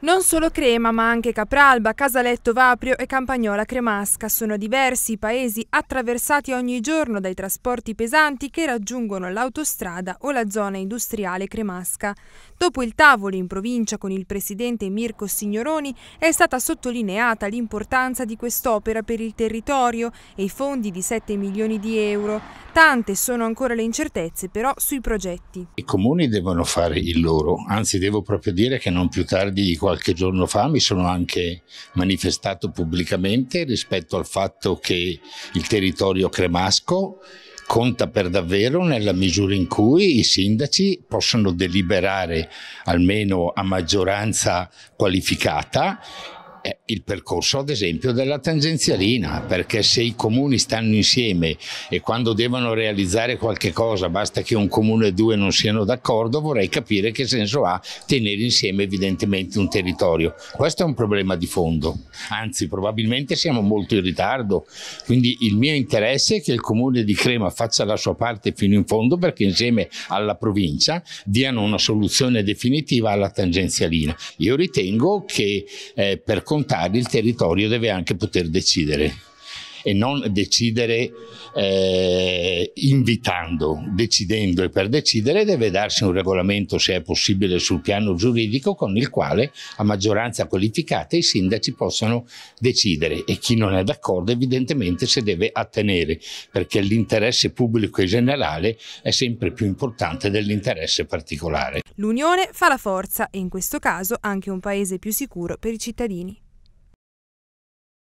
Non solo Crema, ma anche Capralba, Casaletto Vaprio e Campagnola Cremasca sono diversi i paesi attraversati ogni giorno dai trasporti pesanti che raggiungono l'autostrada o la zona industriale cremasca. Dopo il tavolo in provincia con il presidente Mirko Signoroni è stata sottolineata l'importanza di quest'opera per il territorio e i fondi di 7 milioni di euro. Tante sono ancora le incertezze però sui progetti. I comuni devono fare il loro, anzi devo proprio dire che non più tardi di qua qualche giorno fa mi sono anche manifestato pubblicamente rispetto al fatto che il territorio cremasco conta per davvero nella misura in cui i sindaci possono deliberare almeno a maggioranza qualificata il percorso ad esempio della tangenzialina perché se i comuni stanno insieme e quando devono realizzare qualche cosa basta che un comune e due non siano d'accordo vorrei capire che senso ha tenere insieme evidentemente un territorio questo è un problema di fondo anzi probabilmente siamo molto in ritardo quindi il mio interesse è che il comune di Crema faccia la sua parte fino in fondo perché insieme alla provincia diano una soluzione definitiva alla tangenzialina io ritengo che eh, per raccontare il territorio deve anche poter decidere e non decidere eh, invitando, decidendo e per decidere deve darsi un regolamento se è possibile sul piano giuridico con il quale a maggioranza qualificata i sindaci possono decidere e chi non è d'accordo evidentemente si deve attenere perché l'interesse pubblico e generale è sempre più importante dell'interesse particolare. L'unione fa la forza e in questo caso anche un paese più sicuro per i cittadini.